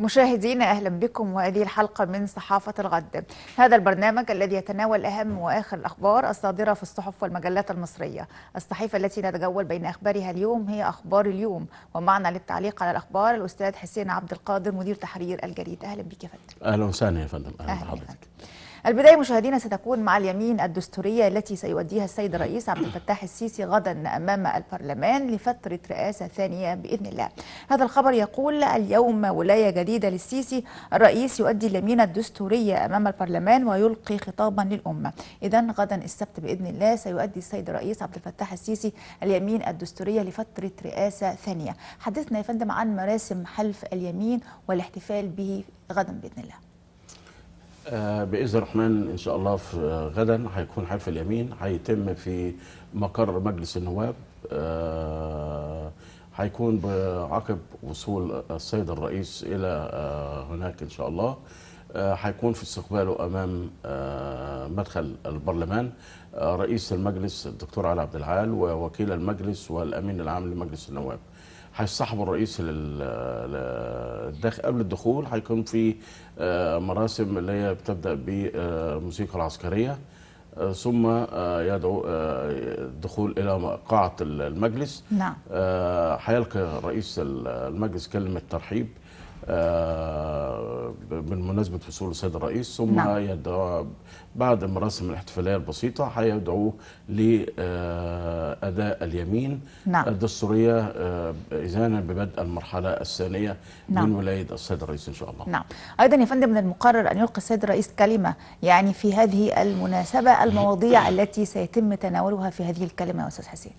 مشاهدينا اهلا بكم وهذه الحلقه من صحافه الغد. هذا البرنامج الذي يتناول اهم واخر الاخبار الصادره في الصحف والمجلات المصريه. الصحيفه التي نتجول بين اخبارها اليوم هي اخبار اليوم ومعنا للتعليق على الاخبار الاستاذ حسين عبد القادر مدير تحرير الجريده. اهلا بك يا فندم. اهلا وسهلا يا فندم اهلا, بحضرتك. البداية مشاهدينا ستكون مع اليمين الدستورية التي سيؤديها السيد الرئيس عبد الفتاح السيسي غدا أمام البرلمان لفترة رئاسة ثانية بإذن الله هذا الخبر يقول اليوم ولاية جديدة للسيسي الرئيس يؤدي اليمين الدستورية أمام البرلمان ويلقي خطابا للأمة إذا غدا السبت بإذن الله سيؤدي السيد الرئيس عبد الفتاح السيسي اليمين الدستورية لفترة رئاسة ثانية حدثنا يا فندم عن مراسم حلف اليمين والاحتفال به غدا بإذن الله آه، باذن الرحمن ان شاء الله في آه، غدا هيكون حلف اليمين هيتم في مقر مجلس النواب آه، هيكون عقب وصول السيد الرئيس الى هناك ان شاء الله هيكون في استقباله امام مدخل البرلمان رئيس المجلس الدكتور علي عبد العال ووكيل المجلس والامين العام لمجلس النواب هيصاحبوا الرئيس للداخل قبل الدخول هيكون في آه، مراسم اللي هي بتبدا بالموسيقى العسكريه آه، ثم آه، يدعو الدخول الى قاعه المجلس نعم هيلقي رئيس المجلس كلمه ترحيب آه، بمناسبة فصول السيد الرئيس ثم نعم. يدعو بعد مراسم الاحتفالية البسيطة هيدعوه لأداء اليمين نعم. الدستورية إذانا آه، ببدء المرحلة الثانية نعم. من ولاية السيد الرئيس إن شاء الله نعم أيضا يا فندم من المقرر أن يلقي السيد الرئيس كلمة يعني في هذه المناسبة المواضيع التي سيتم تناولها في هذه الكلمة يا أستاذ حسين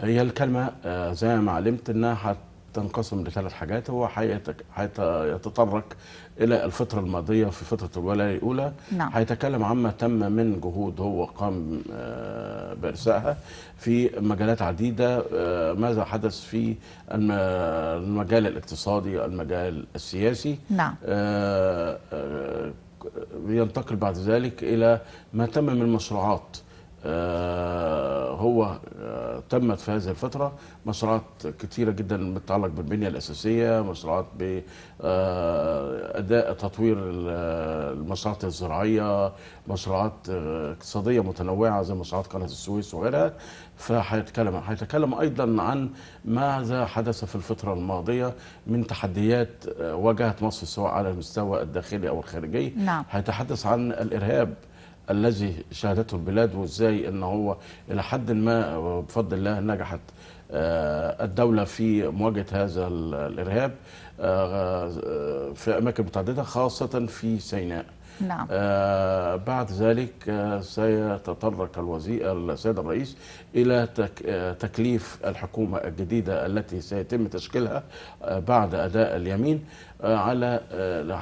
هي الكلمة آه، زي ما علمت أنها تنقسم لثلاث حاجات هو هيتطرق الى الفتره الماضيه في فتره الولايه الاولى نعم. هيتكلم عما تم من جهود هو قام آه، بارسائها في مجالات عديده آه، ماذا حدث في المجال الاقتصادي المجال السياسي نعم. آه، ينتقل بعد ذلك الى ما تم من مشروعات آه، هو آه، تمت في هذه الفترة مشروعات كثيرة جدا متعلق بالبنية الأساسية مشروعات بأداء آه، تطوير المشروعات الزراعية مشروعات اقتصادية متنوعة زي مشروعات قناة السويس وغيرها فهيتكلم هيتكلم أيضا عن ماذا حدث في الفترة الماضية من تحديات واجهت مصر سواء على المستوى الداخلي أو الخارجي نعم. هيتحدث عن الإرهاب الذي شهدته البلاد وازاي ان هو الى حد ما بفضل الله نجحت آه، الدولة في مواجهة هذا الإرهاب آه، آه، في أماكن متعددة خاصة في سيناء نعم. آه بعد ذلك آه سيتطرق الوزير السيد الرئيس الى تك آه تكليف الحكومه الجديده التي سيتم تشكيلها آه بعد اداء اليمين آه، على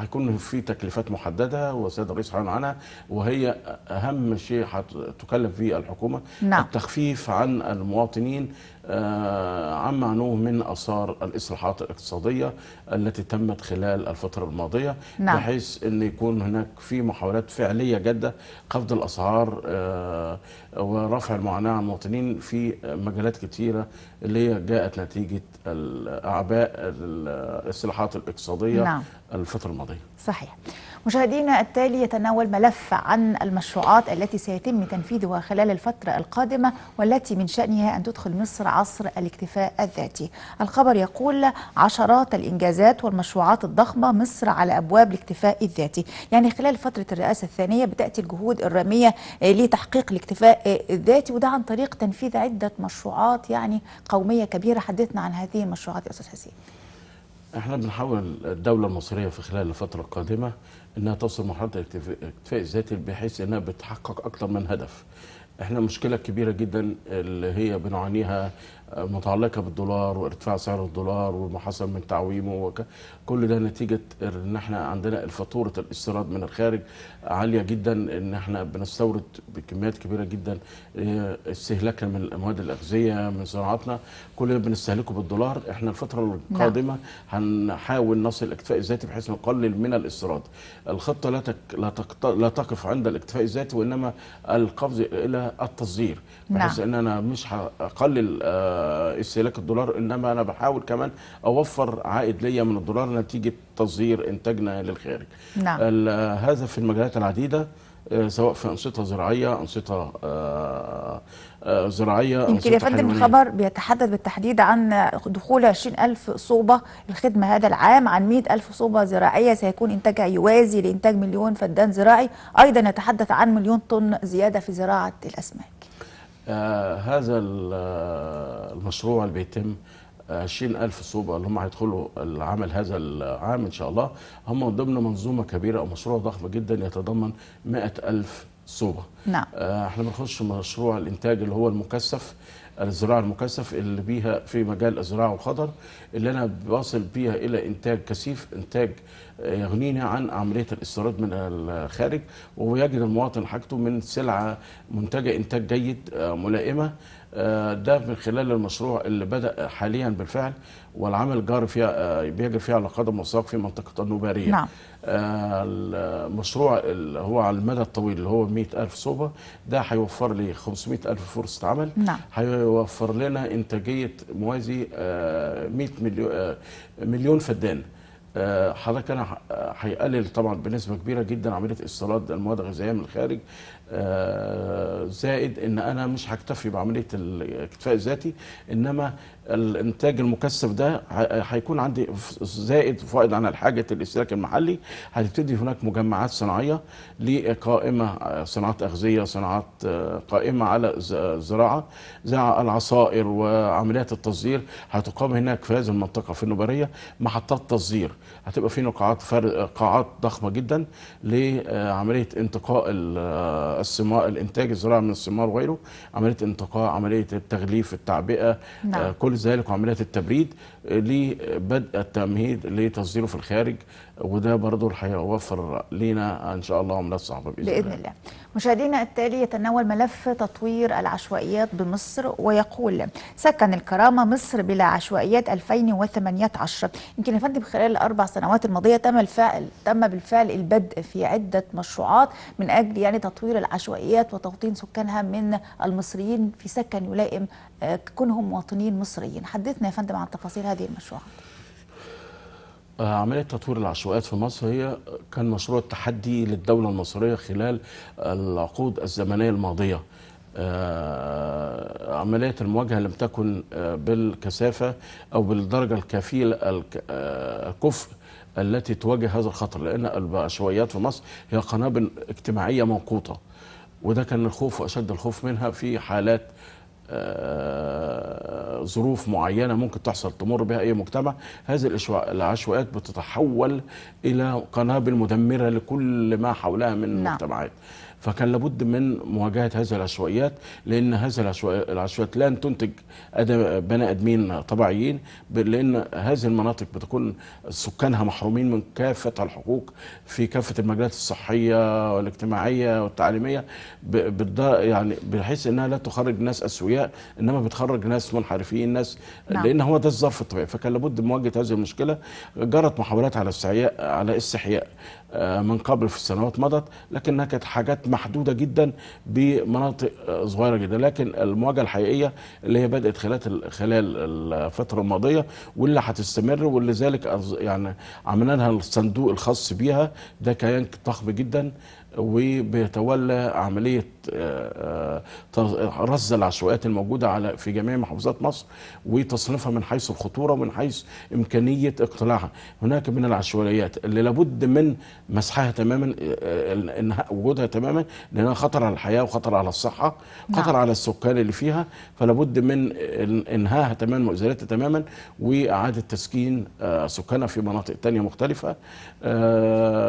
هيكون آه، في تكليفات محدده والسيد الرئيس حيعلن عنها وهي اهم شيء هتكلف فيه الحكومه نعم. التخفيف عن المواطنين آه، عما عنوه من اثار الاصلاحات الاقتصاديه التي تمت خلال الفتره الماضيه نعم. بحيث ان يكون هناك في محاولات فعليه جاده خفض الاسعار آه، ورفع المعاناه عن المواطنين في مجالات كثيره اللي هي جاءت نتيجه اعباء الاصلاحات الاقتصاديه نعم. الفتره الماضيه. صحيح. مشاهدينا التالي يتناول ملف عن المشروعات التي سيتم تنفيذها خلال الفترة القادمة والتي من شأنها أن تدخل مصر عصر الاكتفاء الذاتي الخبر يقول عشرات الإنجازات والمشروعات الضخمة مصر على أبواب الاكتفاء الذاتي يعني خلال فترة الرئاسة الثانية بتأتي الجهود الرامية لتحقيق الاكتفاء الذاتي وده عن طريق تنفيذ عدة مشروعات يعني قومية كبيرة حدثنا عن هذه المشروعات يا أستاذ حسين احنا بنحاول الدوله المصريه في خلال الفتره القادمه انها توصل مرحله الاكتفاء الذاتي بحيث انها بتحقق اكثر من هدف احنا مشكله كبيره جدا اللي هي بنعانيها متعلقه بالدولار وارتفاع سعر الدولار وما حصل من تعويمه وكل كل ده نتيجه ان احنا عندنا فاتوره الاستيراد من الخارج عاليه جدا ان احنا بنستورد بكميات كبيره جدا آه، استهلاكنا من المواد الاغذيه من صناعاتنا كل اللي بنستهلكه بالدولار احنا الفتره نعم. القادمه هنحاول نصل الاكتفاء الذاتي بحيث نقلل من الاستيراد الخطه لا تك... لا, تقط... لا تقف عند الاكتفاء الذاتي وانما القفز الى التصدير نعم. بحيث نعم. ان انا مش هقلل آه، استهلاك الدولار انما انا بحاول كمان اوفر عائد ليا من الدولار نتيجه تصدير انتاجنا للخارج نعم. هذا في المجالات العديده آه، سواء في انشطه زراعيه انشطه آه، آه، زراعيه يمكن يا فندم الخبر بيتحدث بالتحديد عن دخول 20000 صوبه الخدمه هذا العام عن 100000 صوبه زراعيه سيكون انتاجها يوازي لانتاج مليون فدان زراعي ايضا يتحدث عن مليون طن زياده في زراعه الاسماك آه هذا المشروع اللي بيتم 20000 صوبه اللي هم هيدخلوا العمل هذا العام ان شاء الله هم ضمن منظومه كبيره او مشروع ضخم جدا يتضمن 100000 صوبه نعم آه، احنا بنخش مشروع الانتاج اللي هو المكثف الزراعه المكثف اللي بيها في مجال الزراعه والخضر اللي انا بواصل بيها الى انتاج كثيف انتاج آه، يغنينا عن عمليه الاستيراد من الخارج ويجد المواطن حاجته من سلعه منتجه انتاج جيد آه، ملائمه آه، ده من خلال المشروع اللي بدأ حاليا بالفعل والعمل جار فيها آه، بيجري فيه على قدم وساق في منطقة النوبارية نعم. آه، المشروع اللي هو على المدى الطويل اللي هو 100000 صوبة ده هيوفر لي 500000 فرصة عمل نعم. هيوفر لنا إنتاجية موازي 100 مليون, مليون فدان حضرتك انا هيقلل طبعا بنسبه كبيره جدا عمليه استيراد المواد الغذائيه من الخارج آه، زائد ان انا مش هكتفي بعمليه الاكتفاء الذاتي انما الانتاج المكثف ده هيكون عندي زائد فائض عن الحاجه الاستهلاك المحلي هتبتدي هناك مجمعات صناعيه لقائمه آه، صناعات اغذيه صناعات آه، قائمه على الزراعه زراعه العصائر وعمليات التصدير هتقام هناك في هذه المنطقه في النبريه محطات تصدير هتبقى في قاعات قاعات ضخمه جدا لعمليه انتقاء الثمار الانتاج الزراعي من الثمار وغيره عمليه انتقاء عمليه التغليف التعبئه آه، نعم. كل ذلك وعمليات التبريد آه، لبدء التمهيد لتصديره في الخارج وده برضه هيوفر لينا ان شاء الله عملات صعبه باذن, بإذن الله. الله. مشاهدينا التالي يتناول ملف تطوير العشوائيات بمصر ويقول سكن الكرامه مصر بلا عشوائيات 2018 يمكن يا فندم خلال الاربع سنوات الماضيه تم الفعل تم بالفعل البدء في عده مشروعات من اجل يعني تطوير عشوائيات وتوطين سكانها من المصريين في سكن يلائم آه، كونهم مواطنين مصريين حدثنا يا فندم عن تفاصيل هذه المشروعات آه، عملية تطوير العشوائيات في مصر هي كان مشروع تحدي للدولة المصرية خلال العقود الزمنية الماضية آه، عملية المواجهة لم تكن بالكثافة أو بالدرجة الكفيلة الكفء التي تواجه هذا الخطر لأن العشوائيات في مصر هي قنابل اجتماعية موقوطة وده كان الخوف واشد الخوف منها في حالات آه، ظروف معينه ممكن تحصل تمر بها اي مجتمع هذه العشوائيات بتتحول الى قنابل مدمره لكل ما حولها من نعم. مجتمعات فكان لابد من مواجهه هذه العشوائيات لان هذه العشوائيات لن تنتج بني ادمين طبيعيين لان هذه المناطق بتكون سكانها محرومين من كافه الحقوق في كافه المجالات الصحيه والاجتماعيه والتعليميه يعني بحيث انها لا تخرج ناس اسوياء انما بتخرج ناس منحرفين ناس نعم. لان هو ده الظرف الطبيعي فكان لابد من مواجهه هذه المشكله جرت محاولات على استحياء على استحياء آه، من قبل في السنوات مضت لكنها كانت حاجات محدودة جدا بمناطق آه، صغيرة جدا لكن المواجهة الحقيقية اللي هي بدأت خلال خلال الفترة الماضية واللي هتستمر ولذلك يعني عملنا لها الصندوق الخاص بيها ده كيان ضخم جدا وبيتولى عملية آه، آه، آه، رز العشوائيات الموجوده على في جميع محافظات مصر وتصنيفها من حيث الخطوره ومن حيث امكانيه اقتلاعها هناك من العشوائيات اللي لابد من مسحها تماما انهاء وجودها تماما لانها خطر على الحياه وخطر على الصحه نعم. خطر نعم. على السكان اللي فيها فلابد من إنهاها تماما وازالتها تماما واعاده تسكين سكانها في مناطق تانية مختلفه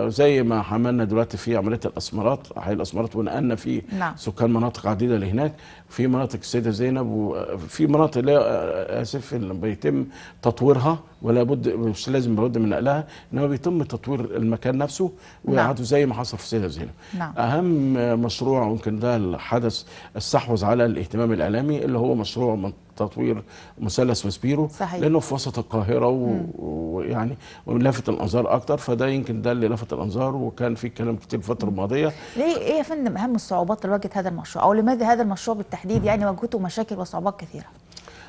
زي ما عملنا دلوقتي في عمليه الاسمرات حي الاسمرات ونقلنا فيه نعم. نعم. سكان مناطق عديده اللي هناك في مناطق السيده زينب وفي مناطق لا اسف اللي بيتم تطويرها ولا بد مش لازم بد من نقلها انما بيتم تطوير المكان نفسه نعم. واعادته زي ما حصل في سيده زينب نعم. اهم مشروع ممكن ده الحدث استحوذ على الاهتمام الاعلامي اللي هو مشروع من تطوير مثلث وسبيرو صحيح. لانه في وسط القاهره ويعني ولافت الانظار اكتر فده يمكن ده اللي لفت الانظار وكان في كلام كتير الفتره الماضيه ليه ايه يا فندم اهم الصعوبات اللي واجهت هذا المشروع او لماذا هذا المشروع بالتحديد يعني واجهته مشاكل وصعوبات كثيره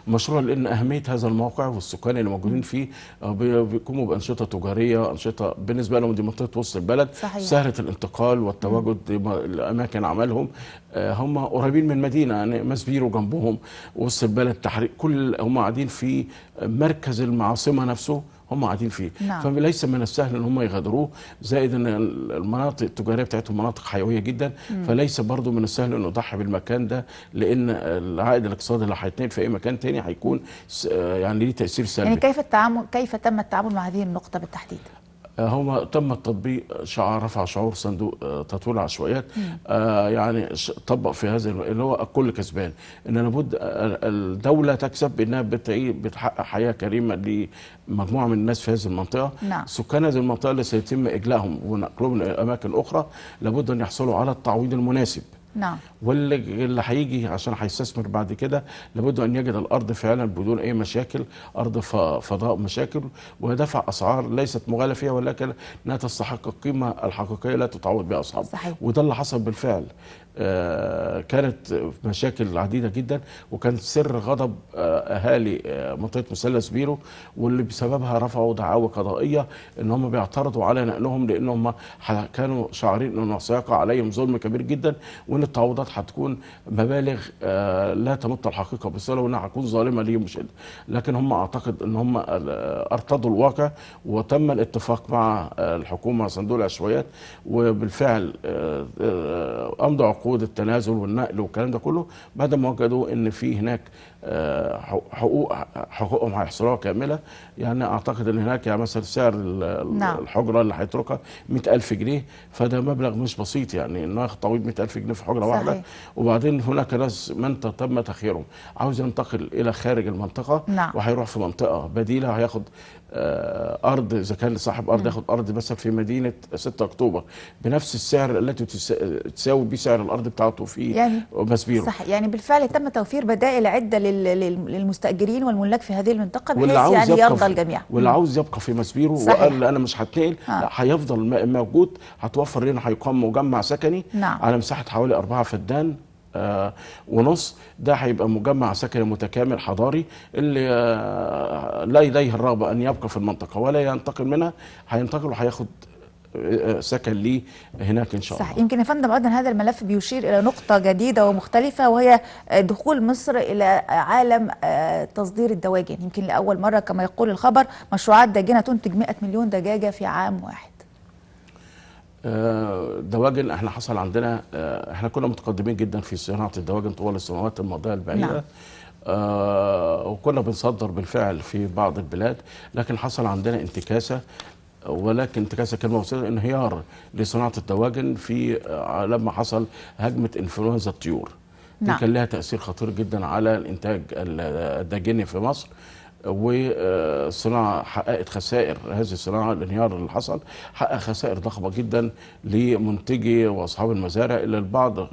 مشروع لان اهميه هذا الموقع والسكان اللي موجودين فيه آه، بيقوموا بانشطه تجاريه انشطه بالنسبه لهم دي منطقه وسط البلد سهله الانتقال والتواجد لاماكن عملهم آه، هم قريبين من مدينه يعني ماسبيرو جنبهم وسط البلد تحرير كل هم قاعدين في مركز المعاصمه نفسه هم قاعدين فيه نعم. فليس من السهل ان هم يغادروه زائد ان المناطق التجاريه بتاعتهم مناطق حيويه جدا مم. فليس برضو من السهل ان يضحي بالمكان ده لان العائد الاقتصادي اللي هيتنقل في اي مكان تاني هيكون يعني ليه تاثير سلبي يعني كيف التعامل كيف تم التعامل مع هذه النقطه بالتحديد آه، هما تم التطبيق شعار رفع شعور صندوق آه، تطوير العشوائيات آه، يعني طبق في هذا اللي هو الكل كسبان ان لابد الدوله تكسب بانها بتحقق حياه كريمه لمجموعه من الناس في هذه المنطقه نعم. سكان هذه المنطقه اللي سيتم اجلائهم ونقلهم لاماكن اخرى لابد ان يحصلوا على التعويض المناسب نعم واللي اللي هيجي عشان هيستثمر بعد كده لابد ان يجد الارض فعلا بدون اي مشاكل ارض فضاء مشاكل ودفع اسعار ليست مغاليه فيها ولكن انها تستحق القيمه الحقيقيه لا تتعوض بها اصحابها وده اللي حصل بالفعل آه، كانت مشاكل عديده جدا وكان سر غضب آه، اهالي آه، منطقه مثلث بيرو واللي بسببها رفعوا دعاوى قضائيه ان هم بيعترضوا على نقلهم لان هم كانوا شاعرين انه سيقع عليهم ظلم كبير جدا وان التعويضات هتكون مبالغ لا تمت الحقيقه لو وانها هتكون ظالمه ليهم مش لكن هم اعتقد ان هم ارتضوا الواقع وتم الاتفاق مع الحكومه صندوق العشوائيات وبالفعل امضوا وقود التنازل والنقل والكلام ده كله بعد ما وجدوا ان في هناك حقوق حقوقهم هيحصلوها كامله يعني اعتقد ان هناك يعني مثلا سعر نعم. الحجره اللي هيتركها 100000 جنيه فده مبلغ مش بسيط يعني ناخد طويل 100000 جنيه في حجره صحيح. واحده وبعدين هناك ناس من تم تخييرهم عاوز ينتقل الى خارج المنطقه نعم. وهيروح في منطقه بديله هياخد آه، ارض اذا كان صاحب ارض ياخد ارض مثلا في مدينه 6 اكتوبر بنفس السعر التي تساوي بسعر الارض بتاعته في يعني مسبيره صح يعني بالفعل تم توفير بدائل عده للمستاجرين والملاك في هذه المنطقه بحيث يعني يرضى الجميع واللي عاوز يبقى في مسبيرو وقال انا مش هتنقل آه. هيفضل موجود هتوفر لنا هيقام مجمع سكني نعم. على مساحه حوالي أربعة فدان آه ونص ده هيبقى مجمع سكني متكامل حضاري اللي آه لا لديه الرغبه ان يبقى في المنطقه ولا ينتقل منها هينتقل وهياخد سكن لي هناك ان شاء الله صح يمكن يا فندم ايضا هذا الملف بيشير الى نقطه جديده ومختلفه وهي دخول مصر الى عالم آه، تصدير الدواجن يمكن لاول مره كما يقول الخبر مشروعات داجنه تنتج 100 مليون دجاجه في عام واحد آه، دواجن احنا حصل عندنا آه، احنا كنا متقدمين جدا في صناعه الدواجن طوال السنوات الماضيه البعيده نعم. آه وكنا بنصدر بالفعل في بعض البلاد لكن حصل عندنا انتكاسة ولكن تكاسل كلمه مصير انهيار لصناعه الدواجن في آه، لما حصل هجمه انفلونزا الطيور نعم. دي كان لها تاثير خطير جدا على الانتاج الداجني في مصر والصناعة حققت خسائر هذه الصناعة الانهيار اللي حصل حقق خسائر ضخمة جدا لمنتجي وأصحاب المزارع اللي البعض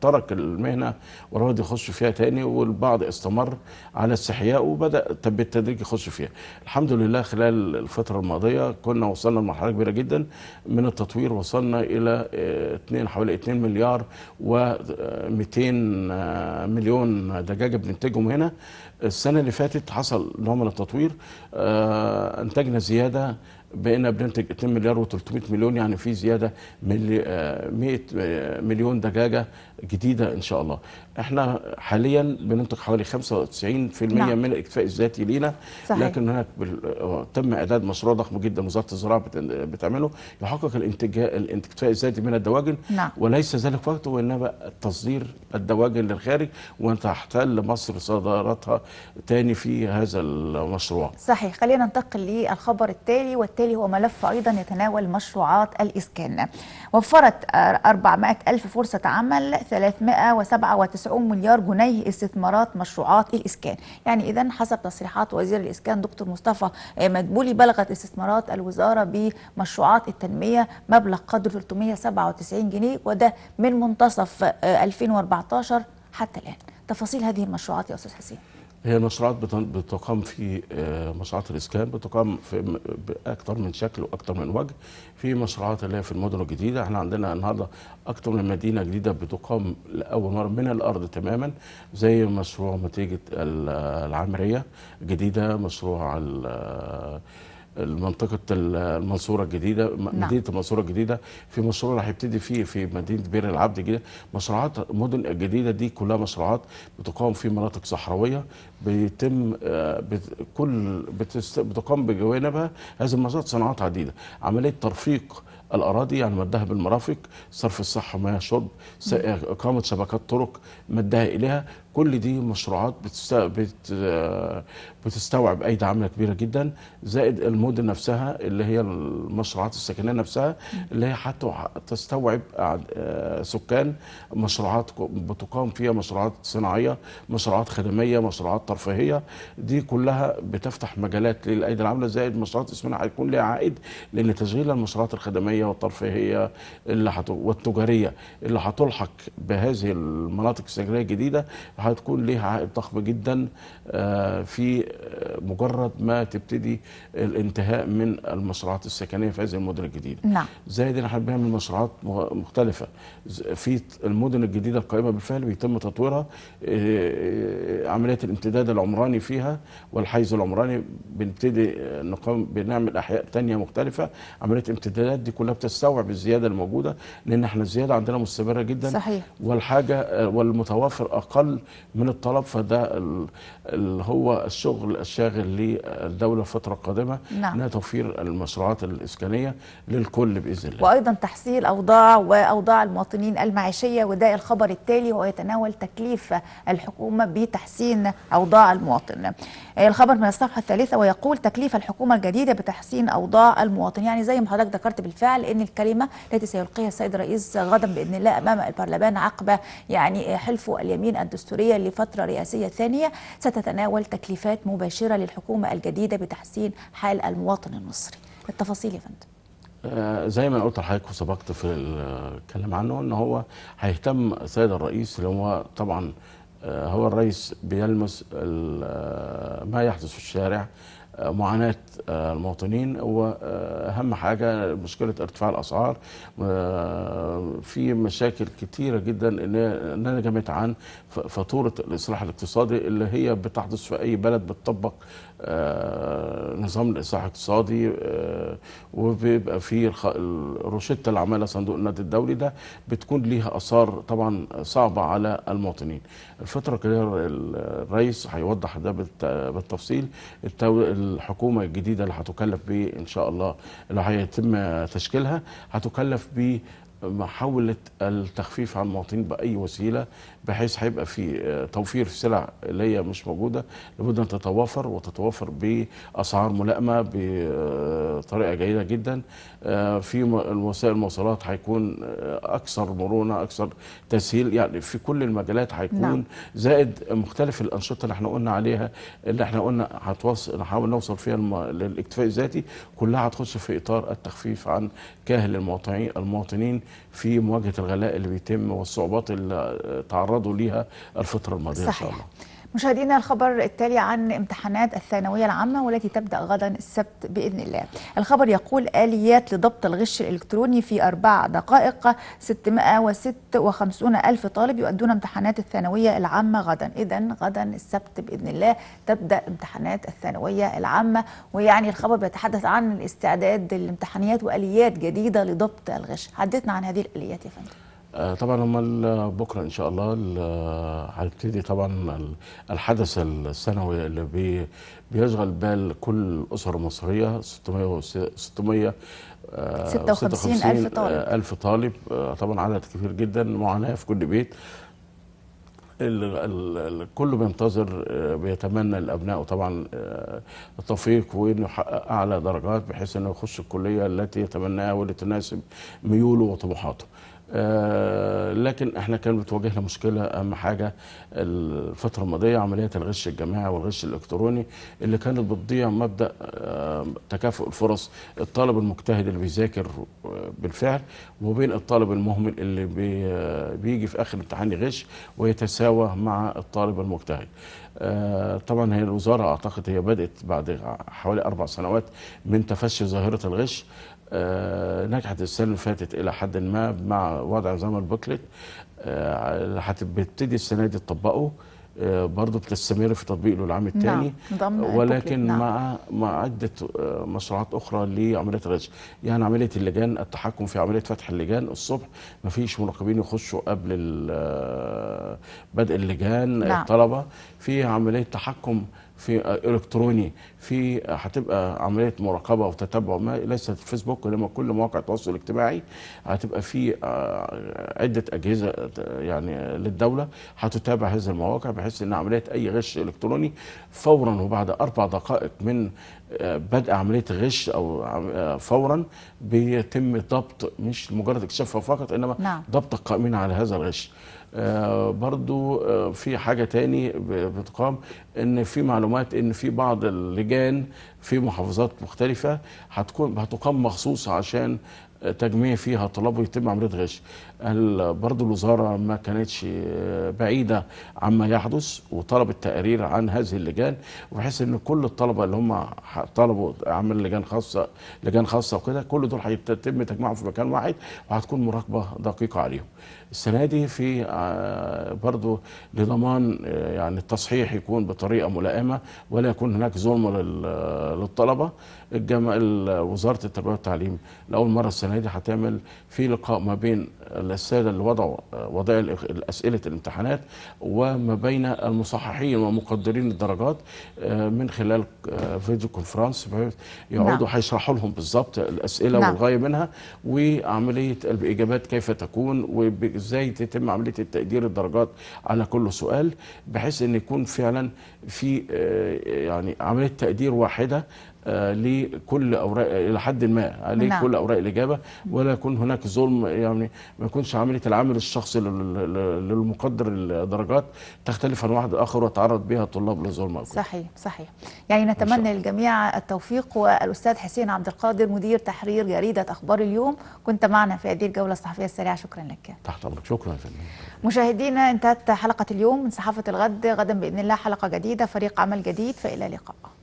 ترك المهنة وراد يخش فيها تاني والبعض استمر على استحياء وبدأ بالتدريج يخش فيها الحمد لله خلال الفترة الماضية كنا وصلنا لمرحلة كبيرة جدا من التطوير وصلنا إلى اتنين حوالي 2 مليار و 200 مليون دجاجة بننتجهم هنا السنه اللي فاتت حصل نوع من التطوير آه انتجنا زياده بقينا بننتج 2 مليار و300 مليون يعني في زياده من 100 آه، آه، مليون دجاجه جديده ان شاء الله احنا حاليا بننتج حوالي 95% نعم. من الاكتفاء الذاتي لينا صحيح. لكن هناك بال... تم اعداد مشروع ضخم جدا وزاره الزراعه بت... بتعمله يحقق الانتج... الاكتفاء الذاتي من الدواجن نعم. وليس ذلك فقط وانما تصدير الدواجن للخارج وتحتل مصر صدارتها تاني في هذا المشروع صحيح خلينا ننتقل للخبر التالي والتالي هو ملف ايضا يتناول مشروعات الاسكان وفرت 400 الف فرصه عمل 397 مليار جنيه استثمارات مشروعات الإسكان يعني إذا حسب تصريحات وزير الإسكان دكتور مصطفى مدبولي بلغت استثمارات الوزارة بمشروعات التنمية مبلغ قدر 397 جنيه وده من منتصف 2014 حتى الآن تفاصيل هذه المشروعات يا أستاذ حسين هي نشرات بتقام في آه، مشروعات الاسكان بتقام في باكثر من شكل واكثر من وجه في مشروعات اللي هي في المدن الجديده احنا عندنا النهارده اكثر من مدينه جديده بتقام لاول مره من الارض تماما زي مشروع نتيجه العامريه الجديده مشروع المنطقة المنصوره الجديده نعم. مدينه المنصوره الجديده في مشروع راح يبتدي فيه في مدينه بئر العبد الجديده مشروعات المدن الجديده دي كلها مشروعات بتقام في مناطق صحراويه بيتم آه، كل بتقام بجوانبها هذه المشروعات صناعات عديده عمليه ترفيق الاراضي يعني مدها بالمرافق صرف الصحه مياه شرب اقامه شبكات طرق مدها اليها كل دي مشروعات بتستوعب ايدي عامله كبيره جدا زائد المدن نفسها اللي هي المشروعات السكنيه نفسها اللي هي حتى تستوعب آه، سكان مشروعات بتقام فيها مشروعات صناعيه مشروعات خدميه مشروعات ترفيهيه دي كلها بتفتح مجالات للايدي العامله زائد مشروعات اسمها هيكون لها عائد لان تشغيل المشروعات الخدميه والترفيهيه اللي والتجاريه اللي هتلحق بهذه المناطق السكنيه الجديده هتكون ليها عائد ضخم جدا آه، في آه، مجرد ما تبتدي الانتهاء من المشروعات السكنيه في هذه المدن الجديده. نعم. زائد ان احنا بنعمل مشروعات مختلفه في المدن الجديده القائمه بالفعل بيتم تطويرها آه، عمليه الامتداد العمراني فيها والحيز العمراني بنبتدي نقوم بنعمل احياء ثانيه مختلفه عمليه الامتدادات دي كلها بتستوعب الزياده الموجوده لان احنا الزياده عندنا مستمره جدا صحيح. والحاجه والمتوافر اقل من الطلب فده اللي هو الشغل الشاغل للدوله الفتره القادمه نعم. انها توفير المشروعات الاسكانيه للكل باذن الله وايضا تحسين اوضاع واوضاع المواطنين المعيشيه وده الخبر التالي هو يتناول تكليف الحكومه بتحسين اوضاع المواطن الخبر من الصفحه الثالثه ويقول تكليف الحكومه الجديده بتحسين اوضاع المواطن يعني زي ما حضرتك ذكرت بالفعل ان الكلمه التي سيلقيها السيد الرئيس غدا باذن الله امام البرلمان عقب يعني حلفه اليمين الدستوري الجمهورية لفترة رئاسية ثانية ستتناول تكليفات مباشرة للحكومة الجديدة بتحسين حال المواطن المصري التفاصيل يا فندم آه، زي ما قلت لحضرتك وسبقت في الكلام عنه ان هو هيهتم السيد الرئيس اللي هو طبعا آه، هو الرئيس بيلمس آه، ما يحدث في الشارع معاناة آه، المواطنين وأهم حاجة مشكلة ارتفاع الأسعار آه، في مشاكل كتيرة جدا إن نجمت عن فاتورة الإصلاح الاقتصادي اللي هي بتحدث في أي بلد بتطبق آه، نظام الإصلاح الاقتصادي وبيبقى في الروشتة اللي عملها صندوق النقد الدولي ده بتكون ليها آثار طبعا صعبة على المواطنين الفترة كده الرئيس هيوضح ده بالتفصيل الحكومه الجديده اللي هتكلف بان شاء الله اللي هيتم تشكيلها هتكلف بيه محاولة التخفيف عن المواطنين بأي وسيلة بحيث هيبقى في آه، توفير في سلع اللي هي مش موجودة لابد أن تتوافر وتتوافر بأسعار ملائمة بطريقة جيدة جدا آه، في وسائل المواصلات هيكون آه، أكثر مرونة أكثر تسهيل يعني في كل المجالات هيكون نعم. زائد مختلف الأنشطة اللي احنا قلنا عليها اللي احنا قلنا هتوصل نحاول نوصل فيها للاكتفاء الذاتي كلها هتخش في إطار التخفيف عن كاهل المواطنين في مواجهه الغلاء اللي بيتم والصعوبات اللي تعرضوا ليها الفتره الماضيه صحيح. ان شاء الله مشاهدينا الخبر التالي عن امتحانات الثانوية العامة والتي تبدأ غدا السبت بإذن الله الخبر يقول آليات لضبط الغش الإلكتروني في أربع دقائق 656 ألف طالب يؤدون امتحانات الثانوية العامة غدا إذا غدا السبت بإذن الله تبدأ امتحانات الثانوية العامة ويعني الخبر بيتحدث عن الاستعداد للامتحانيات وآليات جديدة لضبط الغش حدثنا عن هذه الآليات يا فندم آه، طبعا هم بكره ان شاء الله آه، هنبتدي طبعا الحدث السنوي اللي بي بيشغل بال كل الاسر مصريه 600 56 آه، ألف طالب ألف طالب طبعا عدد كبير جدا معاناة في كل بيت الكل بينتظر بيتمنى لابنائه طبعا التوفيق وانه يحقق اعلى درجات بحيث انه يخش الكليه التي يتمناها واللي تناسب ميوله وطموحاته. آه، لكن احنا كان بتواجهنا مشكله اهم حاجه الفتره الماضيه عمليه الغش الجماعي والغش الالكتروني اللي كانت بتضيع مبدا آه، تكافؤ الفرص الطالب المجتهد اللي بيذاكر آه، بالفعل وبين الطالب المهمل اللي بيجي في اخر امتحان يغش ويتساوى مع الطالب المجتهد. طبعا هي الوزاره اعتقد هي بدات بعد حوالي اربع سنوات من تفشي ظاهره الغش آه، نجحت السنه اللي فاتت الى حد ما مع وضع نظام البوكلت هتبتدي آه، السنه دي تطبقه آه، برضه بتستمر في تطبيقه العام الثاني نعم. ولكن نعم. مع مع عده مشروعات اخرى لعمليه الرئيس يعني عمليه اللجان التحكم في عمليه فتح اللجان الصبح ما فيش مراقبين يخشوا قبل بدء اللجان نعم. الطلبه في عمليه تحكم في الكتروني في هتبقى عمليه مراقبه وتتبع ما ليست الفيسبوك انما كل مواقع التواصل الاجتماعي هتبقى في آه، عده اجهزه يعني للدوله هتتابع هذه المواقع بحيث ان عمليه اي غش الكتروني فورا وبعد اربع دقائق من آه، بدء عمليه غش او آه، فورا بيتم ضبط مش مجرد اكتشافها فقط انما نعم. ضبط القائمين على هذا الغش آه، برضو آه، في حاجة تاني بتقام ان في معلومات ان في بعض اللجان في محافظات مختلفة هتكون هتقام مخصوص عشان تجميع فيها طلاب ويتم عملية غش برضو الوزارة ما كانتش آه، بعيدة عما يحدث وطلبت التقرير عن هذه اللجان بحيث ان كل الطلبة اللي هم طلبوا عمل لجان خاصة لجان خاصة وكده كل دول هيتم تجمعهم في مكان واحد وهتكون مراقبة دقيقة عليهم السنة دي في آه، برضو لضمان آه، يعني التصحيح يكون بطريقة ملائمة ولا يكون هناك ظلم للطلبة وزارة التربية والتعليم لأول مرة السنة دي هتعمل في لقاء ما بين الساده اللي وضعوا آه، وضع اسئله الامتحانات وما بين المصححين ومقدرين الدرجات آه، من خلال آه، فيديو كونفرانس يقعدوا نعم. هيشرحوا نعم. لهم بالظبط الاسئله نعم. والغايه منها وعمليه الاجابات كيف تكون وازاي تتم عمليه التقدير الدرجات على كل سؤال بحيث ان يكون فعلا في يعني عمليه تقدير واحده آه، لكل اوراق الى حد ما عليه آه، نعم. كل اوراق الاجابه ولا يكون هناك ظلم يعني ما يكونش عمليه العامل الشخصي للمقدر الدرجات تختلف عن واحد اخر وتعرض بها الطلاب لظلم صحيح صحيح يعني نتمنى للجميع التوفيق والاستاذ حسين عبد القادر مدير تحرير جريده اخبار اليوم كنت معنا في هذه الجوله الصحفيه السريعه شكرا لك تحت امرك شكرا فندم مشاهدينا انتهت حلقه اليوم من صحافه الغد غدا باذن الله حلقه جديده فريق عمل جديد فالى اللقاء